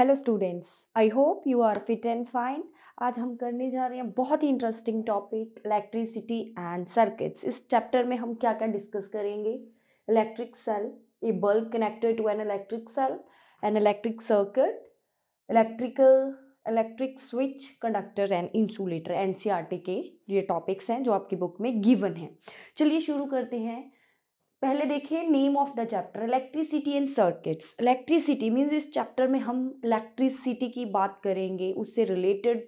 Hello students I hope you are fit and fine आज हम करने जा रहे हैं बहुत ही interesting topic electricity and circuits इस चैप्टर में हम क्या क्या डिस्कस करेंगे electric cell a bulb connected to an electric cell an electric circuit electrical electric switch conductor and insulator an के ये टॉपिक्स हैं जो आपकी बुक में गिवन हैं चलिए शुरू करते हैं पहले देखिए name of the chapter electricity and circuits electricity means इस चैप्टर में हम इलेक्ट्रिसिटी की बात करेंगे उससे रिलेटेड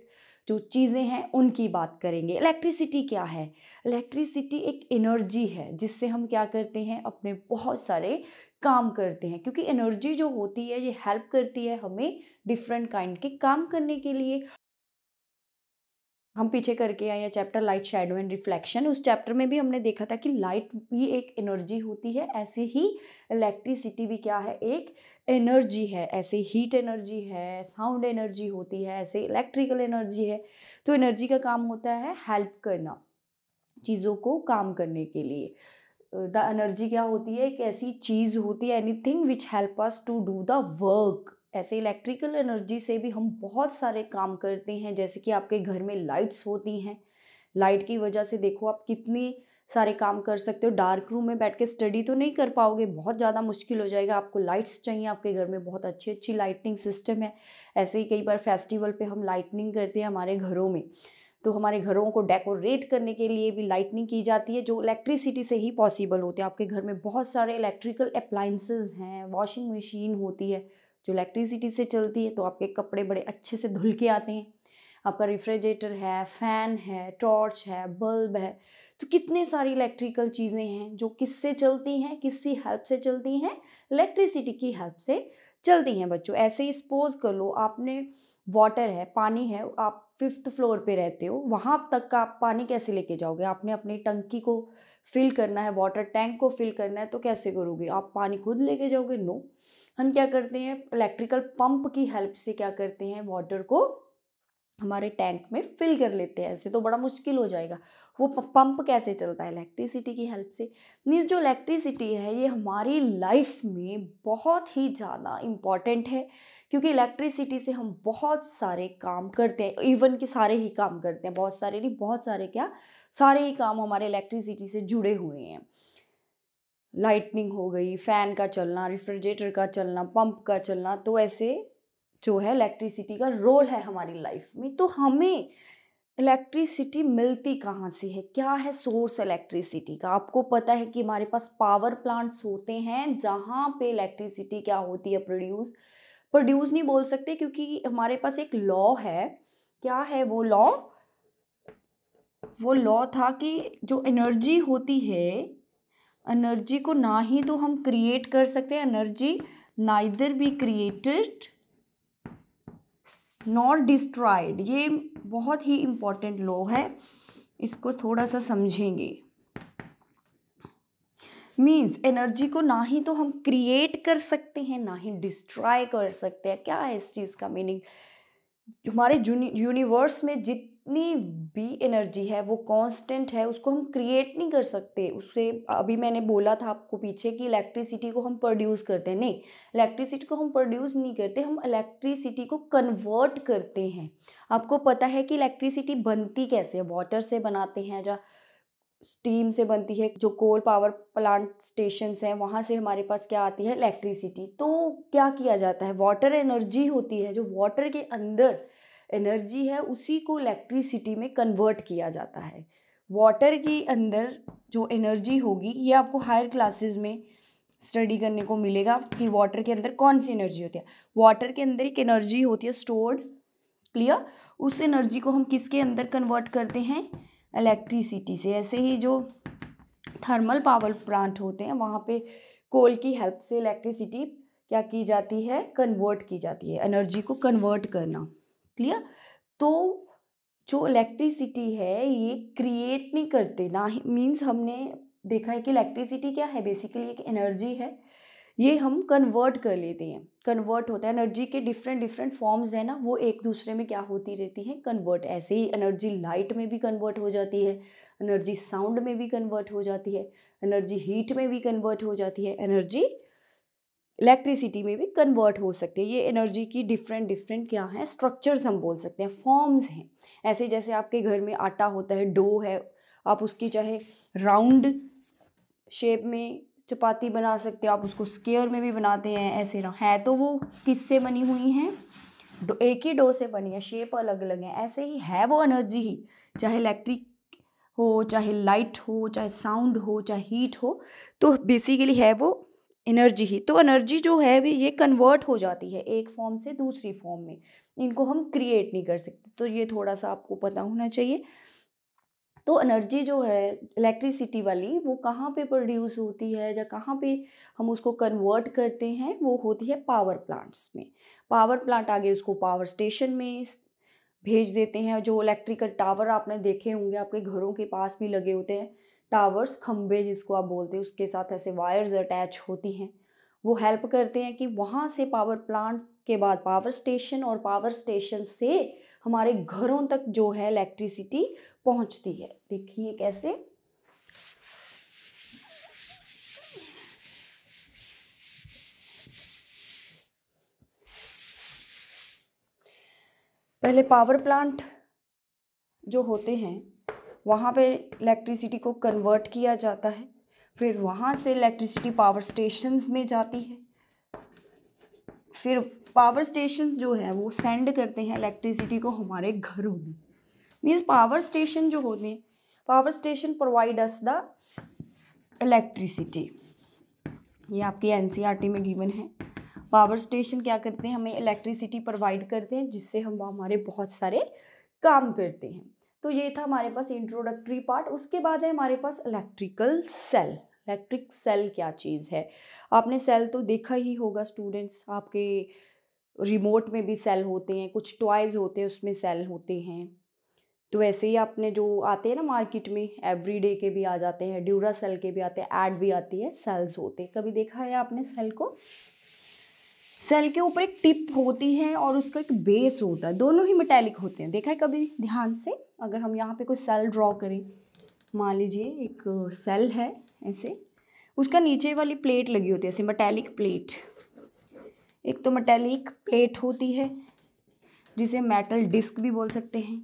जो चीज़ें हैं उनकी बात करेंगे इलेक्ट्रिसिटी क्या है इलेक्ट्रिसिटी एक एनर्जी है जिससे हम क्या करते हैं अपने बहुत सारे काम करते हैं क्योंकि एनर्जी जो होती है ये हेल्प करती है हमें डिफरेंट काइंड के काम करने के लिए हम पीछे करके आए या chapter light shadow and reflection उस चैप्टर में भी हमने देखा था कि लाइट भी एक एनर्जी होती है ऐसे ही इलेक्ट्रिसिटी भी क्या है एक एनर्जी है ऐसे हीट एनर्जी है साउंड एनर्जी होती है ऐसे इलेक्ट्रिकल एनर्जी है तो एनर्जी का काम होता है हेल्प करना चीज़ों को काम करने के लिए द एनर्जी क्या होती है एक ऐसी चीज़ होती है anything which help us to do the work ऐसे इलेक्ट्रिकल एनर्जी से भी हम बहुत सारे काम करते हैं जैसे कि आपके घर में लाइट्स होती हैं लाइट की वजह से देखो आप कितनी सारे काम कर सकते हो डार्क रूम में बैठ के स्टडी तो नहीं कर पाओगे बहुत ज़्यादा मुश्किल हो जाएगा आपको लाइट्स चाहिए आपके घर में बहुत अच्छी अच्छी लाइटनिंग सिस्टम है ऐसे ही कई बार फेस्टिवल पे हम लाइटनिंग करते हैं हमारे घरों में तो हमारे घरों को डेकोरेट करने के लिए भी लाइटनिंग की जाती है जो इलेक्ट्रिसिटी से ही पॉसिबल होते हैं आपके घर में बहुत सारे इलेक्ट्रिकल अप्लाइंसेज हैं वॉशिंग मशीन होती है जो इलेक्ट्रिसिटी से चलती है तो आपके कपड़े बड़े अच्छे से धुल के आते हैं आपका रिफ्रिजरेटर है फ़ैन है टॉर्च है बल्ब है तो कितने सारी इलेक्ट्रिकल चीज़ें हैं जो किससे चलती हैं किसकी हेल्प से चलती हैं इलेक्ट्रिसिटी की हेल्प से चलती हैं बच्चों ऐसे ही सपोज कर लो आपने वाटर है पानी है आप फिफ्थ फ्लोर पे रहते हो वहाँ तक का आप पानी कैसे लेके जाओगे आपने अपनी टंकी को फिल करना है वाटर टैंक को फिल करना है तो कैसे करोगे आप पानी खुद लेके जाओगे नो no. हम क्या करते हैं इलेक्ट्रिकल पंप की हेल्प से क्या करते हैं वाटर को हमारे टैंक में फिल कर लेते हैं ऐसे तो बड़ा मुश्किल हो जाएगा वो पंप कैसे चलता है इलेक्ट्रिसिटी की हेल्प से मीन्स जो इलेक्ट्रिसिटी है ये हमारी लाइफ में बहुत ही ज़्यादा इम्पॉर्टेंट है क्योंकि इलेक्ट्रिसिटी से हम बहुत सारे काम करते हैं इवन कि सारे ही काम करते हैं बहुत सारे नहीं बहुत सारे क्या सारे ही काम हमारे इलेक्ट्रिसिटी से जुड़े हुए हैं लाइटनिंग हो गई फ़ैन का चलना रिफ्रिजरेटर का चलना पंप का चलना तो ऐसे जो है इलेक्ट्रिसिटी का रोल है हमारी लाइफ में तो हमें इलेक्ट्रिसिटी मिलती कहाँ से है क्या है सोर्स इलेक्ट्रिसिटी का आपको पता है कि हमारे पास पावर प्लांट्स होते हैं जहाँ पे इलेक्ट्रिसिटी क्या होती है प्रोड्यूस प्रोड्यूस नहीं बोल सकते क्योंकि हमारे पास एक लॉ है क्या है वो लॉ वो लॉ था कि जो एनर्जी होती है एनर्जी को ना ही तो हम क्रिएट कर सकते हैं energy neither be created not destroyed ये बहुत ही इम्पॉर्टेंट लॉ है इसको थोड़ा सा समझेंगे मीन्स एनर्जी को ना ही तो हम क्रिएट कर सकते हैं ना ही डिस्ट्रॉय कर सकते हैं क्या है इस चीज़ का मीनिंग हमारे यूनिवर्स में जित जितनी भी एनर्जी है वो कांस्टेंट है उसको हम क्रिएट नहीं कर सकते उससे अभी मैंने बोला था आपको पीछे कि इलेक्ट्रिसिटी को हम प्रोड्यूस करते हैं नहीं इलेक्ट्रिसिटी को हम प्रोड्यूस नहीं करते हम इलेक्ट्रिसिटी को कन्वर्ट करते हैं आपको पता है कि इलेक्ट्रिसिटी बनती कैसे है वाटर से बनाते हैं या स्टीम से बनती है जो कोल पावर प्लांट स्टेशन हैं वहाँ से हमारे पास क्या आती है इलेक्ट्रिसिटी तो क्या किया जाता है वाटर एनर्जी होती है जो वाटर के अंदर एनर्जी है उसी को इलेक्ट्रिसिटी में कन्वर्ट किया जाता है वाटर के अंदर जो एनर्जी होगी ये आपको हायर क्लासेस में स्टडी करने को मिलेगा कि वाटर के अंदर कौन सी एनर्जी होती है वाटर के अंदर एक एनर्जी होती है स्टोर्ड क्लियर उस एनर्जी को हम किसके अंदर कन्वर्ट करते हैं इलेक्ट्रिसिटी से ऐसे ही जो थर्मल पावर प्लांट होते हैं वहाँ पे कोल की हेल्प से इलेक्ट्रिसिटी क्या की जाती है कन्वर्ट की जाती है एनर्जी को कन्वर्ट करना क्लियर तो जो इलेक्ट्रिसिटी है ये क्रिएट नहीं करते ना ही मीन्स हमने देखा है कि इलेक्ट्रिसिटी क्या है बेसिकली एक एनर्जी है ये हम कन्वर्ट कर लेते हैं कन्वर्ट होता है एनर्जी के डिफरेंट डिफरेंट फॉर्म्स है ना वो एक दूसरे में क्या होती रहती है कन्वर्ट ऐसे ही एनर्जी लाइट में भी कन्वर्ट हो जाती है एनर्जी साउंड में भी कन्वर्ट हो जाती है एनर्जी हीट में भी कन्वर्ट हो जाती है एनर्जी इलेक्ट्रिसिटी में भी कन्वर्ट हो सकती है ये एनर्जी की डिफरेंट डिफरेंट क्या हैं स्ट्रक्चर्स हम बोल सकते हैं फॉर्म्स हैं ऐसे जैसे आपके घर में आटा होता है डो है आप उसकी चाहे राउंड शेप में चपाती बना सकते हैं आप उसको स्केयर में भी बनाते हैं ऐसे हैं है तो वो किससे बनी हुई हैं एक ही डो से बनी है शेप अलग अलग है ऐसे ही है वो एनर्जी ही चाहे इलेक्ट्रिक हो चाहे लाइट हो चाहे साउंड हो चाहे हीट हो तो बेसिकली है वो एनर्जी ही तो एनर्जी जो है भी ये कन्वर्ट हो जाती है एक फॉर्म से दूसरी फॉर्म में इनको हम क्रिएट नहीं कर सकते तो ये थोड़ा सा आपको पता होना चाहिए तो एनर्जी जो है इलेक्ट्रिसिटी वाली वो कहाँ पे प्रोड्यूस होती है या कहाँ पे हम उसको कन्वर्ट करते हैं वो होती है पावर प्लांट्स में पावर प्लांट आगे उसको पावर स्टेशन में भेज देते हैं जो इलेक्ट्रिकल टावर आपने देखे होंगे आपके घरों के पास भी लगे होते हैं टावर्स खम्बे जिसको आप बोलते हैं उसके साथ ऐसे वायर्स अटैच होती हैं वो हेल्प करते हैं कि वहाँ से पावर प्लांट के बाद पावर स्टेशन और पावर स्टेशन से हमारे घरों तक जो है इलेक्ट्रिसिटी पहुँचती है देखिए कैसे पहले पावर प्लांट जो होते हैं वहाँ पे इलेक्ट्रिसिटी को कन्वर्ट किया जाता है फिर वहाँ से इलेक्ट्रिसिटी पावर स्टेशन में जाती है फिर पावर स्टेशन जो है वो सेंड करते हैं इलेक्ट्रिसिटी को हमारे घरों में मीन्स पावर स्टेशन जो होते हैं power station provide us the electricity ये आपके एन e में गिवन है पावर स्टेशन क्या करते हैं हमें इलेक्ट्रिसिटी प्रोवाइड करते हैं जिससे हम हमारे बहुत सारे काम करते हैं तो ये था हमारे पास इंट्रोडक्टरी पार्ट उसके बाद है हमारे पास इलेक्ट्रिकल सेल इलेक्ट्रिक सेल क्या चीज़ है आपने सेल तो देखा ही होगा स्टूडेंट्स आपके रिमोट में भी सेल होते हैं कुछ टॉयज़ होते हैं उसमें सेल होते हैं तो ऐसे ही आपने जो आते हैं ना मार्केट में एवरीडे के भी आ जाते हैं ड्यूरा सेल के भी आते हैं एड भी आती है सेल्स होते हैं कभी देखा है आपने सेल को सेल के ऊपर एक टिप होती है और उसका एक बेस होता है दोनों ही मेटेलिक होते हैं देखा है कभी ध्यान से अगर हम यहाँ पे कोई सेल ड्रॉ करें मान लीजिए एक सेल है ऐसे उसका नीचे वाली प्लेट लगी होती है ऐसे मेटेलिक प्लेट एक तो मेटेलिक प्लेट होती है जिसे मेटल डिस्क भी बोल सकते हैं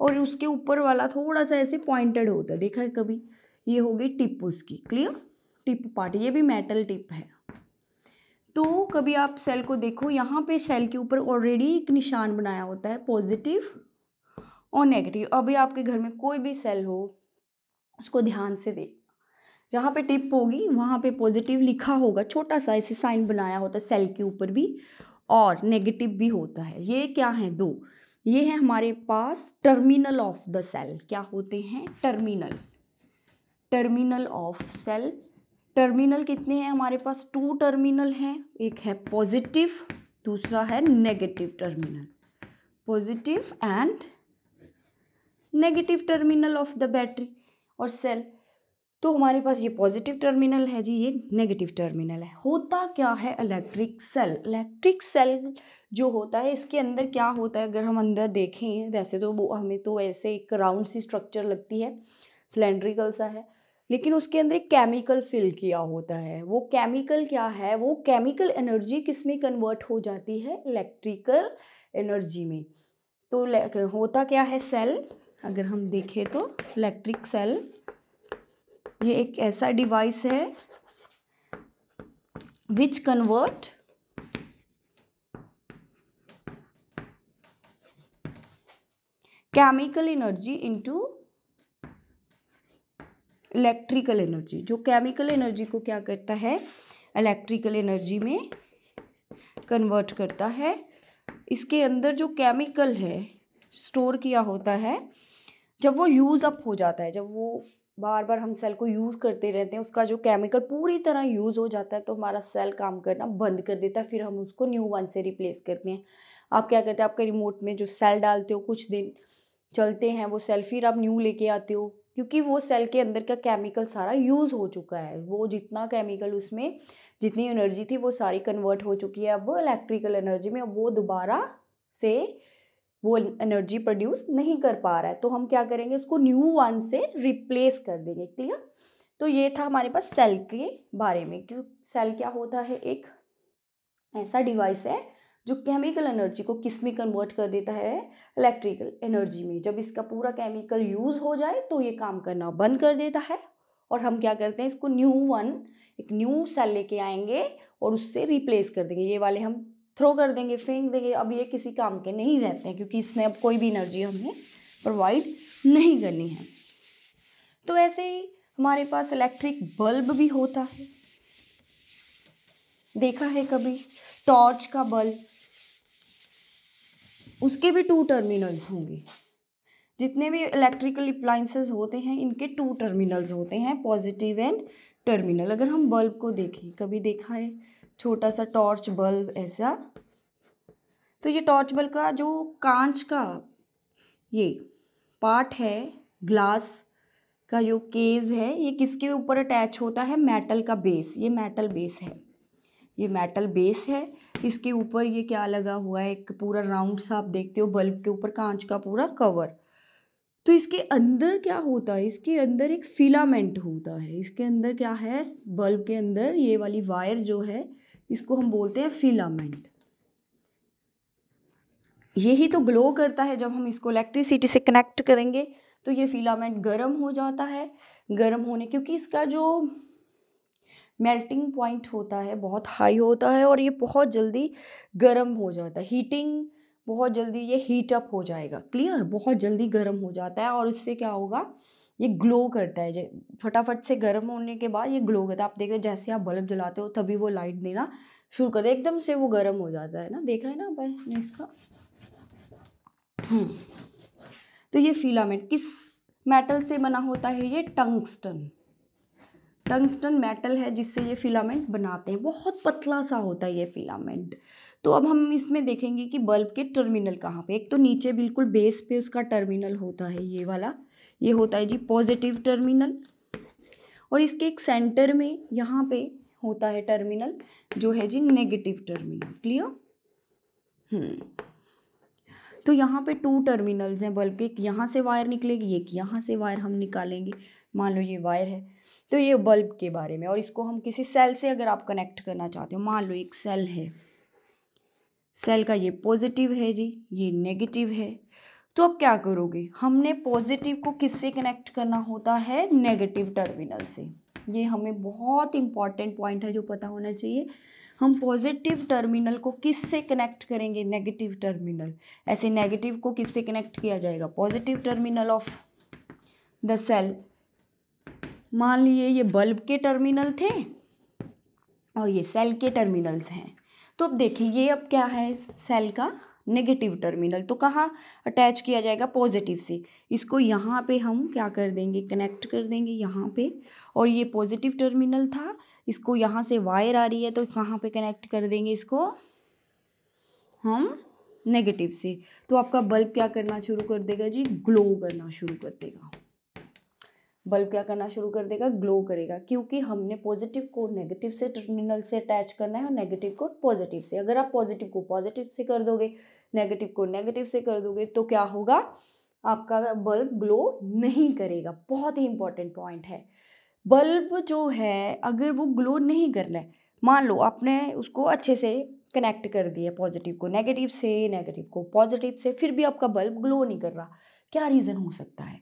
और उसके ऊपर वाला थोड़ा सा ऐसे पॉइंटेड होता है देखा है कभी ये होगी टिप उसकी क्लियर टिप पार्ट ये भी मेटल टिप है तो कभी आप सेल को देखो यहाँ पे सेल के ऊपर ऑलरेडी एक निशान बनाया होता है पॉजिटिव और नेगेटिव अभी आपके घर में कोई भी सेल हो उसको ध्यान से देख जहाँ पे टिप होगी वहाँ पे पॉजिटिव लिखा होगा छोटा सा ऐसे साइन बनाया होता है सेल के ऊपर भी और नेगेटिव भी होता है ये क्या है दो ये है हमारे पास टर्मिनल ऑफ द सेल क्या होते हैं terminal terminal of cell terminal कितने हैं हमारे पास टू टर्मिनल हैं एक है पॉजिटिव दूसरा है negative terminal positive and negative terminal of the battery और सेल तो हमारे पास ये पॉजिटिव टर्मिनल है जी ये नेगेटिव टर्मिनल है होता क्या है इलेक्ट्रिक सेल इलेक्ट्रिक सेल जो होता है इसके अंदर क्या होता है अगर हम अंदर देखें वैसे तो वो हमें तो ऐसे एक राउंड सी स्ट्रक्चर लगती है सिलेंड्रिकल सा है लेकिन उसके अंदर एक केमिकल फिल किया होता है वो केमिकल क्या है वो केमिकल एनर्जी किस में कन्वर्ट हो जाती है इलेक्ट्रिकल एनर्जी में तो होता क्या है सेल अगर हम देखें तो इलेक्ट्रिक सेल ये एक ऐसा डिवाइस है which convert chemical energy into electrical energy जो केमिकल एनर्जी को क्या करता है इलेक्ट्रिकल एनर्जी में कन्वर्ट करता है इसके अंदर जो केमिकल है स्टोर किया होता है जब वो यूज़ अप हो जाता है जब वो बार बार हम सेल को यूज़ करते रहते हैं उसका जो केमिकल पूरी तरह यूज़ हो जाता है तो हमारा सेल काम करना बंद कर देता है फिर हम उसको न्यू वन से रिप्लेस करते हैं आप क्या करते हैं आपके रिमोट में जो सेल डालते हो कुछ दिन चलते हैं वो सेल फिर आप न्यू लेके आते हो क्योंकि वो सेल के अंदर का केमिकल सारा यूज़ हो चुका है वो जितना केमिकल उसमें जितनी एनर्जी थी वो सारी कन्वर्ट हो चुकी है अब वो इलेक्ट्रिकल एनर्जी में अब वो दोबारा से वो एनर्जी प्रोड्यूस नहीं कर पा रहा है तो हम क्या करेंगे उसको न्यू वन से रिप्लेस कर देंगे ठीक है तो ये था हमारे पास सेल के बारे में क्यों सेल क्या होता है एक ऐसा डिवाइस है जो केमिकल एनर्जी को किस में कन्वर्ट कर देता है इलेक्ट्रिकल एनर्जी में जब इसका पूरा केमिकल यूज़ हो जाए तो ये काम करना बंद कर देता है और हम क्या करते हैं इसको न्यू वन एक न्यू सेल लेके आएंगे और उससे रिप्लेस कर देंगे ये वाले हम थ्रो कर देंगे फेंक देंगे अब ये किसी काम के नहीं रहते हैं क्योंकि इसने अब कोई भी एनर्जी हमें प्रोवाइड नहीं करनी है तो ऐसे ही हमारे पास इलेक्ट्रिक बल्ब भी होता है देखा है कभी टॉर्च का बल्ब उसके भी टू टर्मिनल्स होंगे जितने भी इलेक्ट्रिकल अप्लाइंसेस होते हैं इनके टू टर्मिनल्स होते हैं पॉजिटिव एंड टर्मिनल अगर हम बल्ब को देखें कभी देखा है छोटा सा टॉर्च बल्ब ऐसा तो ये टॉर्च बल्ब का जो कांच का ये पार्ट है ग्लास का जो केज है ये किसके ऊपर अटैच होता है मेटल का बेस ये मेटल बेस है ये मेटल बेस है इसके ऊपर ये क्या लगा हुआ है एक पूरा राउंड सा आप देखते हो बल्ब के ऊपर कांच का पूरा कवर तो इसके अंदर क्या होता है इसके अंदर एक फिलामेंट होता है इसके अंदर क्या है बल्ब के अंदर ये वाली वायर जो है इसको हम बोलते हैं फिलामेंट यही तो ग्लो करता है जब हम इसको इलेक्ट्रिसिटी से कनेक्ट करेंगे तो ये फिलामेंट गर्म हो जाता है गर्म होने क्योंकि इसका जो मेल्टिंग पॉइंट होता है बहुत हाई होता है और ये बहुत जल्दी गर्म हो जाता है हीटिंग बहुत जल्दी ये हीट अप हो जाएगा क्लियर बहुत जल्दी गर्म हो जाता है और इससे क्या होगा ये ग्लो करता है फटाफट से गर्म होने के बाद ये ग्लो करता है आप देखते हैं जैसे आप बल्ब जलाते हो तभी वो लाइट देना शुरू कर एकदम से वो गर्म हो जाता है ना देखा है ना भाई इसका हम्म। तो ये फिलामेंट किस मेटल से बना होता है ये टंगस्टन टंगस्टन मेटल है जिससे ये फिलामेंट बनाते हैं बहुत पतला सा होता है ये फिलामेंट तो अब हम इसमें देखेंगे कि बल्ब के टर्मिनल कहाँ पे एक तो नीचे बिल्कुल बेस पे उसका टर्मिनल होता है ये वाला ये होता है जी पॉजिटिव टर्मिनल और इसके एक सेंटर में यहाँ पे होता है टर्मिनल जो है जी नेगेटिव टर्मिनल क्लियर हम्म। तो यहाँ पे टू टर्मिनल्स हैं बल्ब के एक यहाँ से वायर निकलेगी एक यहाँ से वायर हम निकालेंगे मान लो ये वायर है तो ये बल्ब के बारे में और इसको हम किसी सेल से अगर आप कनेक्ट करना चाहते हो मान लो एक सेल है सेल का ये पॉजिटिव है जी ये नेगेटिव है तो अब क्या करोगे हमने पॉजिटिव को किससे कनेक्ट करना होता है नेगेटिव टर्मिनल से ये हमें बहुत इंपॉर्टेंट पॉइंट है जो पता होना चाहिए हम पॉजिटिव टर्मिनल को किससे कनेक्ट करेंगे नेगेटिव टर्मिनल ऐसे नेगेटिव को किससे कनेक्ट किया जाएगा positive terminal of the cell मान लिए ये बल्ब के टर्मिनल थे और ये सेल के टर्मिनल्स हैं तो अब देखिए ये अब क्या है सेल का नेगेटिव टर्मिनल तो कहाँ अटैच किया जाएगा पॉजिटिव से इसको यहाँ पे हम क्या कर देंगे कनेक्ट कर देंगे यहाँ पे और ये पॉजिटिव टर्मिनल था इसको यहाँ से वायर आ रही है तो कहाँ पे कनेक्ट कर देंगे इसको हम नेगेटिव से तो आपका बल्ब क्या करना शुरू कर देगा जी ग्लो करना शुरू कर देगा बल्ब क्या करना शुरू कर देगा ग्लो करेगा क्योंकि हमने पॉजिटिव को नेगेटिव से टर्मिनल से अटैच करना है और नेगेटिव को पॉजिटिव से अगर आप पॉजिटिव को पॉजिटिव से कर दोगे नेगेटिव को नेगेटिव से कर दोगे तो क्या होगा आपका बल्ब ग्लो नहीं करेगा बहुत ही इंपॉर्टेंट पॉइंट है बल्ब जो है अगर वो ग्लो नहीं कर रहा है मान लो आपने उसको अच्छे से कनेक्ट कर दिया पॉजिटिव को नेगेटिव से नेगेटिव को पॉजिटिव से फिर भी आपका बल्ब ग्लो नहीं कर रहा क्या रीज़न हो सकता है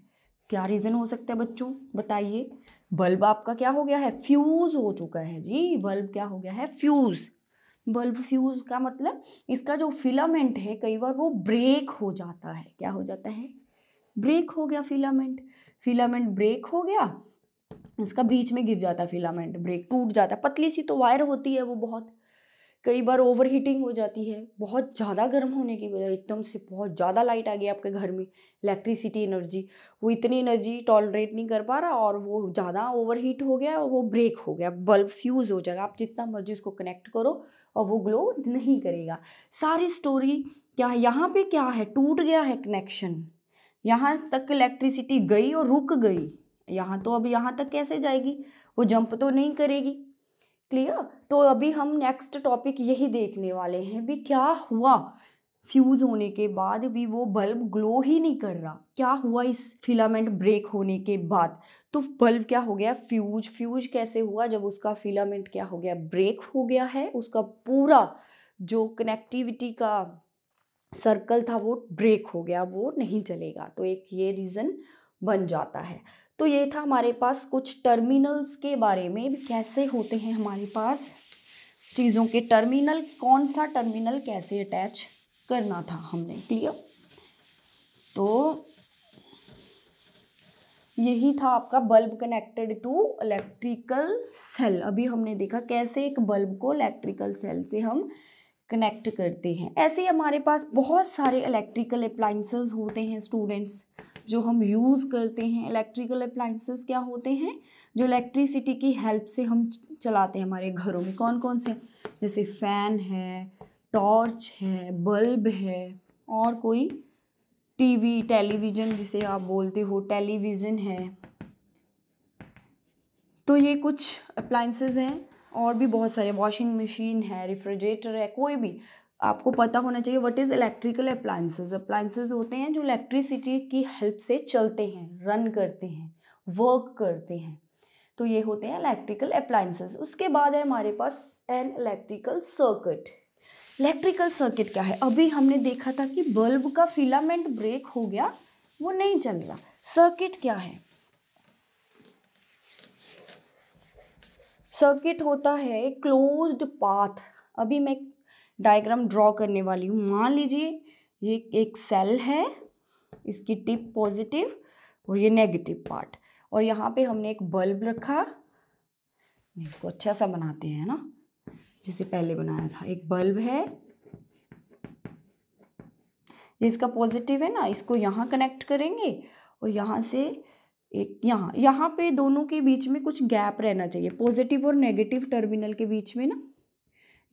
क्या रीज़न हो सकता है बच्चों बताइए बल्ब आपका क्या हो गया है फ्यूज़ हो चुका है जी बल्ब क्या हो गया है फ्यूज़ बल्ब फ्यूज़ का मतलब इसका जो फिलामेंट है कई बार वो ब्रेक हो जाता है क्या हो जाता है ब्रेक हो गया फिलामेंट फिलामेंट ब्रेक हो गया इसका बीच में गिर जाता है फिलामेंट ब्रेक टूट जाता है पतली सी तो वायर होती है वो बहुत कई बार ओवर हीटिंग हो जाती है बहुत ज़्यादा गर्म होने की वजह एकदम से बहुत ज़्यादा लाइट आ गई आपके घर में इलेक्ट्रिसिटी एनर्जी वो इतनी एनर्जी टॉलरेट नहीं कर पा रहा और वो ज़्यादा ओवर हीट हो गया और वो ब्रेक हो गया बल्ब फ्यूज़ हो जाएगा आप जितना मर्जी उसको कनेक्ट करो और वो ग्लो नहीं करेगा सारी स्टोरी क्या है यहाँ पर क्या है टूट गया है कनेक्शन यहाँ तक इलेक्ट्रिसिटी गई और रुक गई यहाँ तो अब यहाँ तक कैसे जाएगी वो जंप तो नहीं करेगी क्लियर तो अभी हम नेक्स्ट टॉपिक यही देखने वाले हैं भी क्या हुआ फ्यूज़ होने के बाद भी वो बल्ब ग्लो ही नहीं कर रहा क्या हुआ इस फिलामेंट ब्रेक होने के बाद तो बल्ब क्या हो गया फ्यूज फ्यूज कैसे हुआ जब उसका फिलामेंट क्या हो गया ब्रेक हो गया है उसका पूरा जो कनेक्टिविटी का सर्कल था वो ब्रेक हो गया वो नहीं चलेगा तो एक ये रीज़न बन जाता है तो ये था हमारे पास कुछ टर्मिनल्स के बारे में कैसे होते हैं हमारे पास चीज़ों के टर्मिनल कौन सा टर्मिनल कैसे अटैच करना था हमने क्लियर तो यही था आपका bulb connected to electrical cell अभी हमने देखा कैसे एक बल्ब को इलेक्ट्रिकल सेल से हम कनेक्ट करते हैं ऐसे ही हमारे पास बहुत सारे इलेक्ट्रिकल अप्लाइंसेस होते हैं स्टूडेंट्स जो हम यूज़ करते हैं इलेक्ट्रिकल अप्लाइंसेस क्या होते हैं जो इलेक्ट्रिसिटी की हेल्प से हम चलाते हैं हमारे घरों में कौन कौन से जैसे फ़ैन है टॉर्च है बल्ब है और कोई टीवी टेलीविज़न जिसे आप बोलते हो टेलीविज़न है तो ये कुछ अप्लाइंसेस हैं और भी बहुत सारे वॉशिंग मशीन है रेफ्रिजरेटर है कोई भी आपको पता होना चाहिए what is electrical appliances appliances होते हैं जो इलेक्ट्रिसिटी की हेल्प से चलते हैं रन करते हैं वर्क करते हैं तो ये होते हैं इलेक्ट्रिकल अप्लायंसेज उसके बाद है हमारे पास an electrical circuit electrical circuit क्या है अभी हमने देखा था कि बल्ब का फिलामेंट ब्रेक हो गया वो नहीं चल रहा सर्किट क्या है सर्किट होता है क्लोज्ड पाथ अभी मैं डायग्राम ड्रॉ करने वाली हूँ मान लीजिए ये एक सेल है इसकी टिप पॉजिटिव और ये नेगेटिव पार्ट और यहाँ पे हमने एक बल्ब रखा इसको अच्छा सा बनाते हैं ना जैसे पहले बनाया था एक बल्ब है ये इसका पॉजिटिव है ना इसको यहाँ कनेक्ट करेंगे और यहाँ से एक यहाँ यहाँ पे दोनों के बीच में कुछ गैप रहना चाहिए पॉजिटिव और नेगेटिव टर्मिनल के बीच में ना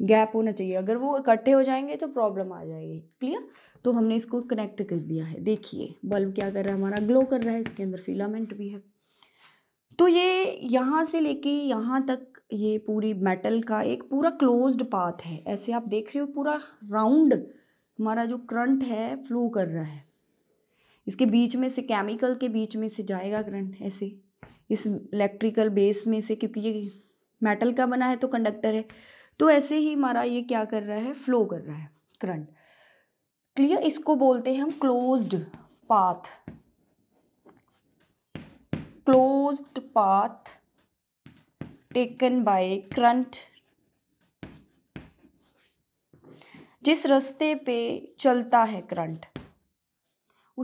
गैप होना चाहिए अगर वो इकट्ठे हो जाएंगे तो प्रॉब्लम आ जाएगी क्लियर तो हमने इसको कनेक्ट कर दिया है देखिए बल्ब क्या कर रहा है हमारा ग्लो कर रहा है इसके अंदर फिलामेंट भी है तो ये यहाँ से लेके यहाँ तक ये पूरी मेटल का एक पूरा क्लोज्ड पाथ है ऐसे आप देख रहे हो पूरा राउंड हमारा जो करंट है फ्लो कर रहा है इसके बीच में से केमिकल के बीच में से जाएगा करंट ऐसे इस इलेक्ट्रिकल बेस में से क्योंकि ये मेटल का बना है तो कंडक्टर है तो ऐसे ही हमारा ये क्या कर रहा है फ्लो कर रहा है करंट क्लियर इसको बोलते हैं हम closed path closed path taken by current जिस रास्ते पे चलता है करंट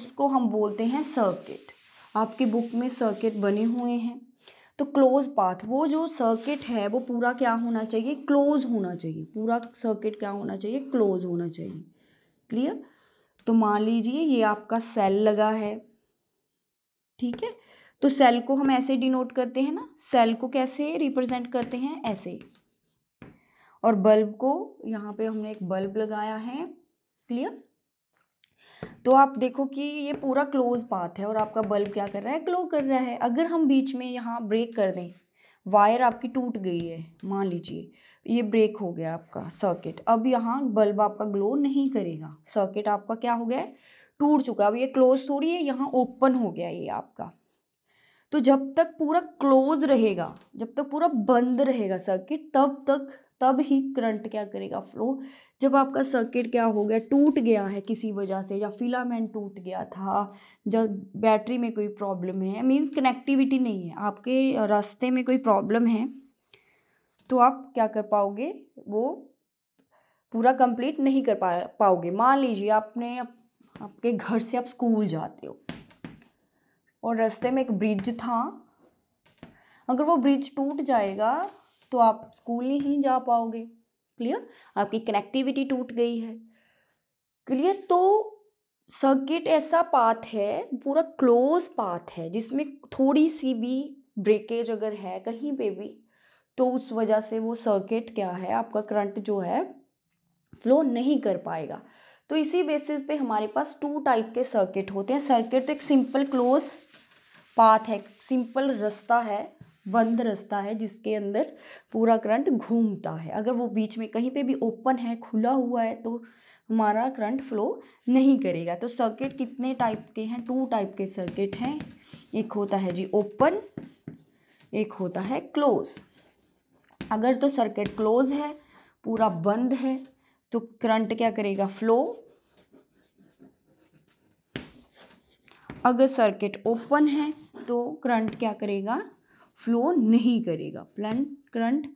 उसको हम बोलते हैं सर्किट आपकी बुक में सर्किट बने हुए हैं तो क्लोज पाथ वो जो सर्किट है वो पूरा क्या होना चाहिए क्लोज होना चाहिए पूरा सर्किट क्या होना चाहिए क्लोज होना चाहिए क्लियर तो मान लीजिए ये आपका सेल लगा है ठीक है तो सेल को हम ऐसे डिनोट करते हैं ना सेल को कैसे रिप्रेजेंट करते हैं ऐसे और बल्ब को यहाँ पे हमने एक बल्ब लगाया है क्लियर तो आप देखो कि ये पूरा क्लोज पाथ है और आपका बल्ब क्या कर रहा है ग्लो कर रहा है अगर हम बीच में यहाँ ब्रेक कर दें वायर आपकी टूट गई है मान लीजिए ये ब्रेक हो गया आपका सर्किट अब यहाँ बल्ब आपका ग्लो नहीं करेगा सर्किट आपका क्या हो गया है टूट चुका अब ये क्लोज थोड़ी है यहाँ ओपन हो गया ये आपका तो जब तक पूरा क्लोज रहेगा जब तक पूरा बंद रहेगा सर्किट तब तक तब ही करंट क्या करेगा फ्लो जब आपका सर्किट क्या हो गया टूट गया है किसी वजह से या फिलामेंट टूट गया था जब बैटरी में कोई प्रॉब्लम है मींस कनेक्टिविटी नहीं है आपके रास्ते में कोई प्रॉब्लम है तो आप क्या कर पाओगे वो पूरा कंप्लीट नहीं कर पा पाओगे मान लीजिए आपने आप, आपके घर से आप स्कूल जाते हो और रास्ते में एक ब्रिज था अगर वो ब्रिज टूट जाएगा तो आप स्कूल नहीं जा पाओगे क्लियर आपकी कनेक्टिविटी टूट गई है क्लियर तो सर्किट ऐसा पाथ है पूरा क्लोज पाथ है जिसमें थोड़ी सी भी ब्रेकेज अगर है कहीं पे भी तो उस वजह से वो सर्किट क्या है आपका करंट जो है फ्लो नहीं कर पाएगा तो इसी बेसिस पे हमारे पास टू टाइप के सर्किट होते हैं सर्किट तो एक सिंपल क्लोज पाथ है सिंपल रास्ता है बंद रास्ता है जिसके अंदर पूरा करंट घूमता है अगर वो बीच में कहीं पे भी ओपन है खुला हुआ है तो हमारा करंट फ्लो नहीं करेगा तो सर्किट कितने टाइप के हैं टू टाइप के सर्किट हैं एक होता है जी ओपन एक होता है क्लोज अगर तो सर्किट क्लोज है पूरा बंद है तो करंट क्या करेगा फ्लो अगर सर्किट ओपन है तो करंट क्या करेगा फ्लो नहीं करेगा प्लंट करंट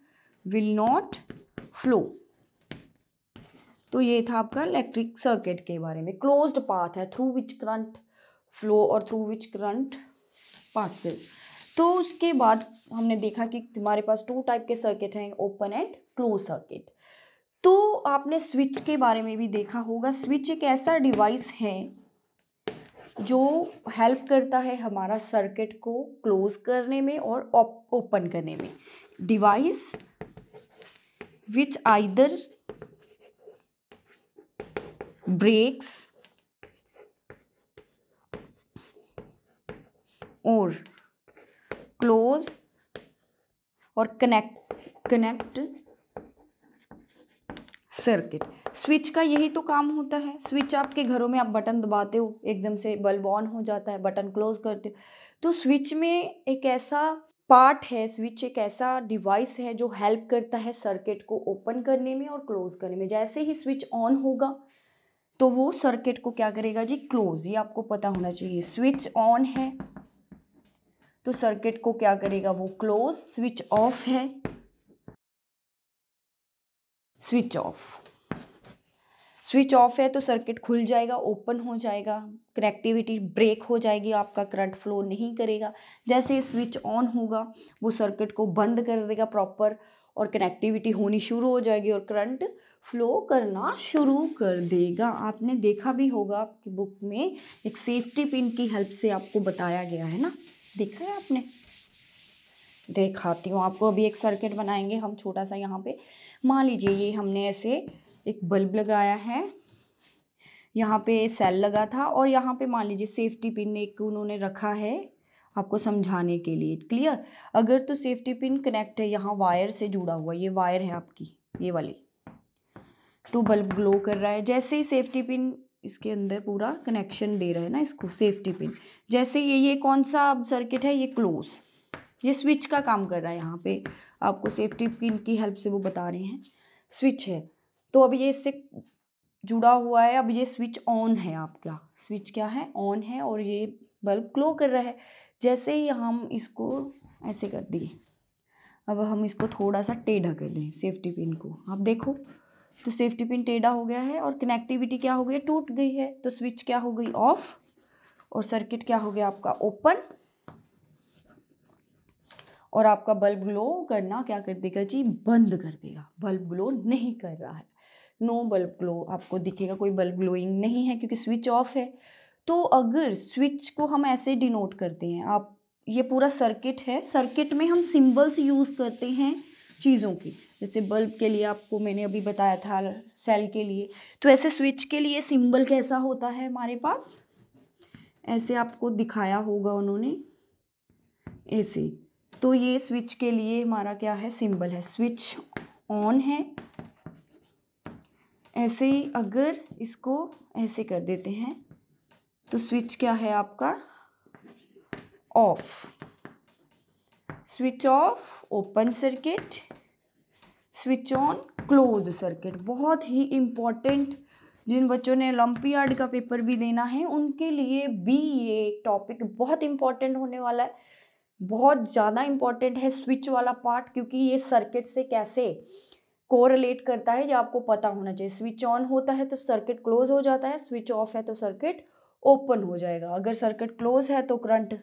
विल नॉट फ्लो तो ये था आपका इलेक्ट्रिक सर्किट के बारे में क्लोज्ड पाथ है थ्रू विच करंट फ्लो और थ्रू विच करंट पासिस तो उसके बाद हमने देखा कि तुम्हारे पास टू टाइप के सर्किट हैं ओपन एंड क्लोज सर्किट तो आपने स्विच के बारे में भी देखा होगा स्विच एक ऐसा डिवाइस है जो हेल्प करता है हमारा सर्किट को क्लोज करने में और ओपन करने में डिवाइस विच आइदर ब्रेक्स और क्लोज और कनेक्ट कनेक्ट सर्किट स्विच का यही तो काम होता है स्विच आपके घरों में आप बटन दबाते हो एकदम से बल्ब ऑन हो जाता है बटन क्लोज करते हो तो स्विच में एक ऐसा पार्ट है स्विच एक ऐसा डिवाइस है जो हेल्प करता है सर्किट को ओपन करने में और क्लोज करने में जैसे ही स्विच ऑन होगा तो वो सर्किट को क्या करेगा जी क्लोज ये आपको पता होना चाहिए स्विच ऑन है तो सर्किट को क्या करेगा वो क्लोज स्विच ऑफ है स्विच ऑफ स्विच ऑफ है तो सर्किट खुल जाएगा ओपन हो जाएगा कनेक्टिविटी ब्रेक हो जाएगी आपका करंट फ्लो नहीं करेगा जैसे स्विच ऑन होगा वो सर्किट को बंद कर देगा प्रॉपर और कनेक्टिविटी होनी शुरू हो जाएगी और करंट फ्लो करना शुरू कर देगा आपने देखा भी होगा आपकी बुक में एक सेफ्टी पिन की हेल्प से आपको बताया गया है ना देखा है आपने दिखाती हूँ आपको अभी एक सर्किट बनाएंगे हम छोटा सा यहाँ पे मान लीजिए ये हमने ऐसे एक बल्ब लगाया है यहाँ पे सेल लगा था और यहाँ पे मान लीजिए सेफ्टी पिन एक उन्होंने रखा है आपको समझाने के लिए क्लियर अगर तो सेफ्टी पिन कनेक्ट है यहाँ वायर से जुड़ा हुआ ये वायर है आपकी ये वाली तो बल्ब ग्लो कर रहा है जैसे ही सेफ्टी पिन इसके अंदर पूरा कनेक्शन दे रहा है ना इसको सेफ्टी पिन जैसे ये ये कौन सा अब सर्किट है ये क्लोज़ ये स्विच का काम कर रहा है यहाँ पे आपको सेफ्टी पिन की हेल्प से वो बता रहे हैं स्विच है तो अब ये इससे जुड़ा हुआ है अब ये स्विच ऑन है आपका स्विच क्या है ऑन है और ये बल्ब ग्लो कर रहा है जैसे ही हम इसको ऐसे कर दिए अब हम इसको थोड़ा सा टेढ़ा कर लें सेफ्टी पिन को आप देखो तो सेफ्टी पिन टेढ़ा हो गया है और कनेक्टिविटी क्या हो गई टूट गई है तो स्विच क्या हो गई ऑफ और सर्किट क्या हो गया आपका ओपन और आपका बल्ब ग्लो करना क्या कर देगा जी बंद कर देगा बल्ब ग्लो नहीं कर रहा है नो बल्ब ग्लो आपको दिखेगा कोई बल्ब ग्लोइंग नहीं है क्योंकि स्विच ऑफ है तो अगर स्विच को हम ऐसे डिनोट करते हैं आप ये पूरा सर्किट है सर्किट में हम सिंबल्स यूज़ करते हैं चीज़ों की जैसे बल्ब के लिए आपको मैंने अभी बताया था सेल के लिए तो ऐसे स्विच के लिए सिंबल कैसा होता है हमारे पास ऐसे आपको दिखाया होगा उन्होंने ऐसे तो ये स्विच के लिए हमारा क्या है सिंबल है स्विच ऑन है ऐसे ही अगर इसको ऐसे कर देते हैं तो स्विच क्या है आपका off switch off open circuit switch on close circuit बहुत ही इम्पॉर्टेंट जिन बच्चों ने ओलम्पियाड का पेपर भी देना है उनके लिए भी ये टॉपिक बहुत इम्पॉर्टेंट होने वाला है बहुत ज़्यादा इम्पॉर्टेंट है स्विच वाला पार्ट क्योंकि ये सर्किट से कैसे कोरिलेट करता है ये आपको पता होना चाहिए स्विच ऑन होता है तो सर्किट क्लोज हो जाता है स्विच ऑफ है तो सर्किट ओपन हो जाएगा अगर सर्किट क्लोज है तो करंट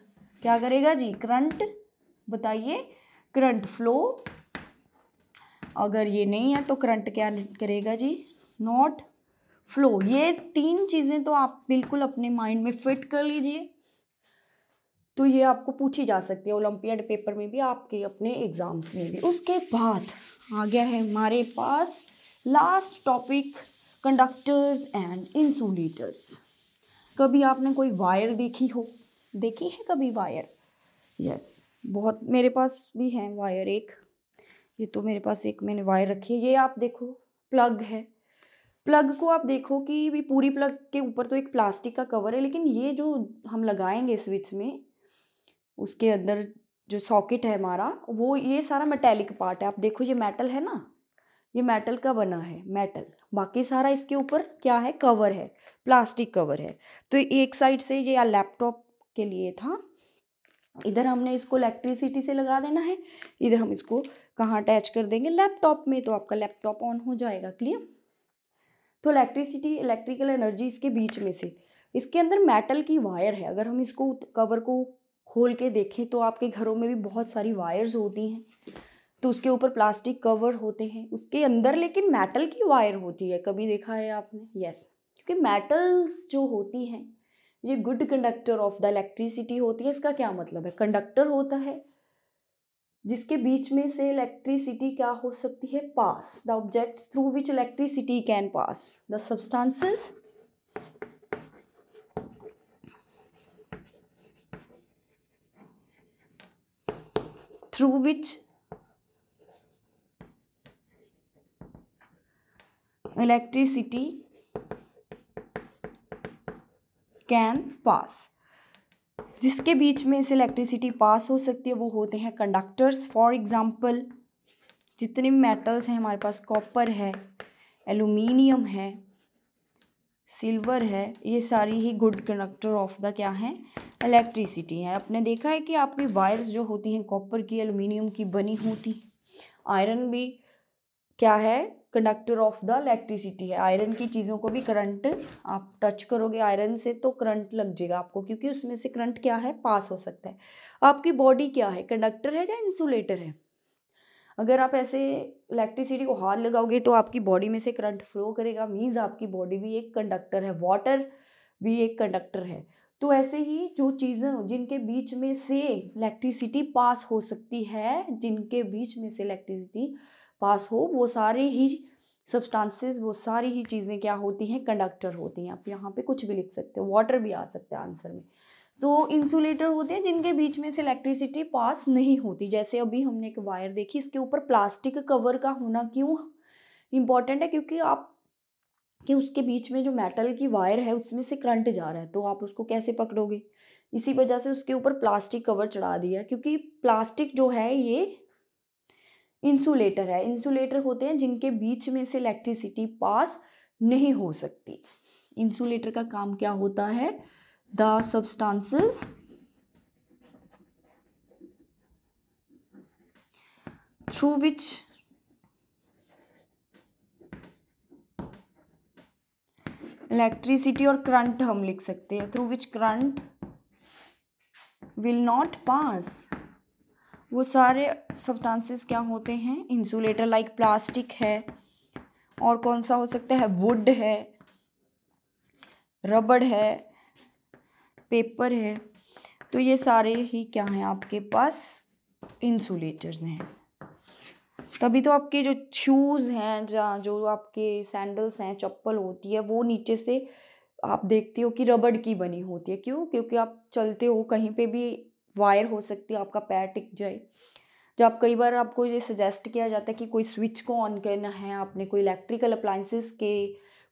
क्या करेगा जी करंट बताइए करंट फ्लो अगर ये नहीं है तो करंट क्या करेगा जी नॉट फ्लो ये तीन चीज़ें तो आप बिल्कुल अपने माइंड में फिट कर लीजिए तो ये आपको पूछी जा सकती है ओलंपियड पेपर में भी आपके अपने एग्ज़ाम्स में भी उसके बाद आ गया है हमारे पास last topic conductors and insulators कभी आपने कोई वायर देखी हो देखी है कभी वायर यस yes, बहुत मेरे पास भी है वायर एक ये तो मेरे पास एक मैंने वायर रखी है ये आप देखो प्लग है प्लग को आप देखो कि भी पूरी प्लग के ऊपर तो एक प्लास्टिक का कवर है लेकिन ये जो हम लगाएंगे स्विच में उसके अंदर जो सॉकेट है हमारा वो ये सारा मेटेलिक पार्ट है आप देखो ये मेटल है ना ये मेटल का बना है मेटल बाकी सारा इसके ऊपर क्या है कवर है प्लास्टिक कवर है तो एक साइड से ये लैपटॉप के लिए था इधर हमने इसको इलेक्ट्रिसिटी से लगा देना है इधर हम इसको कहाँ अटैच कर देंगे लैपटॉप में तो आपका लैपटॉप ऑन हो जाएगा क्लियर तो इलेक्ट्रिसिटी इलेक्ट्रिकल एनर्जी इसके बीच में से इसके अंदर मेटल की वायर है अगर हम इसको कवर को खोल के देखें तो आपके घरों में भी बहुत सारी वायर्स होती हैं तो उसके ऊपर प्लास्टिक कवर होते हैं उसके अंदर लेकिन मेटल की वायर होती है कभी देखा है आपने यस क्योंकि मेटल्स जो होती हैं ये good conductor of the electricity होती है इसका क्या मतलब है कंडक्टर होता है जिसके बीच में से इलेक्ट्रिसिटी क्या हो सकती है pass the objects through which electricity can pass the substances through which electricity can pass जिसके बीच में से इलेक्ट्रिसिटी पास हो सकती है वो होते हैं कंडक्टर्स फॉर एग्ज़ाम्पल जितने मेटल्स हैं हमारे पास कॉपर है एलुमिनियम है सिल्वर है ये सारी ही गुड कंडक्टर ऑफ द क्या है इलेक्ट्रिसिटी है आपने देखा है कि आपकी वायर्स जो होती हैं कॉपर की एल्यूमिनियम की बनी होती आयरन भी क्या है कंडक्टर ऑफ द इलेक्ट्रिसिटी है आयरन की चीज़ों को भी करंट आप टच करोगे आयरन से तो करंट लग जाएगा आपको क्योंकि उसमें से करंट क्या है पास हो सकता है आपकी बॉडी क्या है कंडक्टर है या इंसुलेटर है अगर आप ऐसे इलेक्ट्रिसिटी को हाथ लगाओगे तो आपकी बॉडी में से करंट फ्लो करेगा मीन्स आपकी बॉडी भी एक कंडक्टर है वाटर भी एक कंडक्टर है तो ऐसे ही जो चीज़ें जिनके बीच में से इलेक्ट्रिसिटी पास हो सकती है जिनके बीच में से इलेक्ट्रिसिटी पास हो वो सारे ही सब्सटेंसेस वो सारी ही चीज़ें क्या होती हैं कंडक्टर होती हैं आप यहाँ पे कुछ भी लिख सकते हो वाटर भी आ सकता है आंसर में तो इंसुलेटर होते हैं जिनके बीच में से इलेक्ट्रिसिटी पास नहीं होती जैसे अभी हमने एक वायर देखी इसके ऊपर प्लास्टिक कवर का होना क्यों इम्पॉर्टेंट है क्योंकि आप कि उसके बीच में जो मेटल की वायर है उसमें से करंट जा रहा है तो आप उसको कैसे पकड़ोगे इसी वजह से उसके ऊपर प्लास्टिक कवर चढ़ा दिया क्योंकि प्लास्टिक जो है ये इंसुलेटर है इंसुलेटर होते हैं जिनके बीच में से इलेक्ट्रिसिटी पास नहीं हो सकती इंसुलेटर का काम क्या होता है the substances through which electricity और करंट हम लिख सकते हैं through which current will not pass वो सारे सब्सटेंसेस क्या होते हैं इंसुलेटर लाइक प्लास्टिक है और कौन सा हो सकता है वुड है रबड़ है पेपर है तो ये सारे ही क्या हैं आपके पास इंसुलेटर्स हैं तभी तो आपके जो शूज़ हैं जहाँ जो आपके सैंडल्स हैं चप्पल होती है वो नीचे से आप देखते हो कि रबड़ की बनी होती है क्यों क्योंकि आप चलते हो कहीं पे भी वायर हो सकती है आपका पैर टिक जाए जब आप कई बार आपको ये सजेस्ट किया जाता है कि कोई स्विच को ऑन करना है आपने कोई इलेक्ट्रिकल अप्लाइंसेस के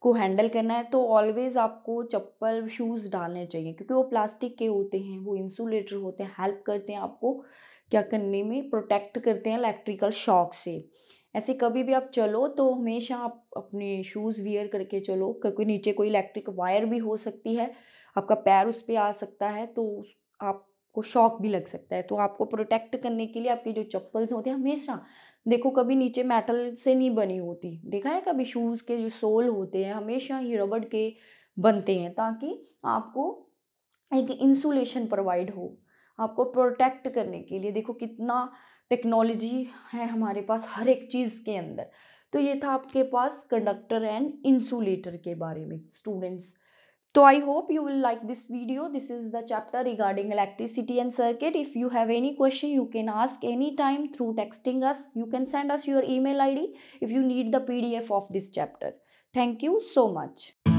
को हैंडल करना है तो ऑलवेज़ आपको चप्पल शूज़ डालने चाहिए क्योंकि वो प्लास्टिक के होते हैं वो इंसुलेटर होते हैं हेल्प करते हैं आपको क्या करने में प्रोटेक्ट करते हैं इलेक्ट्रिकल शॉक से ऐसे कभी भी आप चलो तो हमेशा आप अपने शूज़ वियर करके चलो क्योंकि नीचे कोई इलेक्ट्रिक वायर भी हो सकती है आपका पैर उस पर आ सकता है तो आपको शॉक भी लग सकता है तो आपको प्रोटेक्ट करने के लिए आपके जो चप्पल्स होते हैं हमेशा देखो कभी नीचे मेटल से नहीं बनी होती देखा है कभी शूज़ के जो सोल होते हैं हमेशा ही रबड़ के बनते हैं ताकि आपको एक इंसुलेशन प्रोवाइड हो आपको प्रोटेक्ट करने के लिए देखो कितना टेक्नोलॉजी है हमारे पास हर एक चीज़ के अंदर तो ये था आपके पास कंडक्टर एंड इंसुलेटर के बारे में students So I hope you will like this video. This is the chapter regarding electricity and circuit. If you have any question, you can ask anytime through texting us. You can send us your email ID if you need the PDF of this chapter. Thank you so much.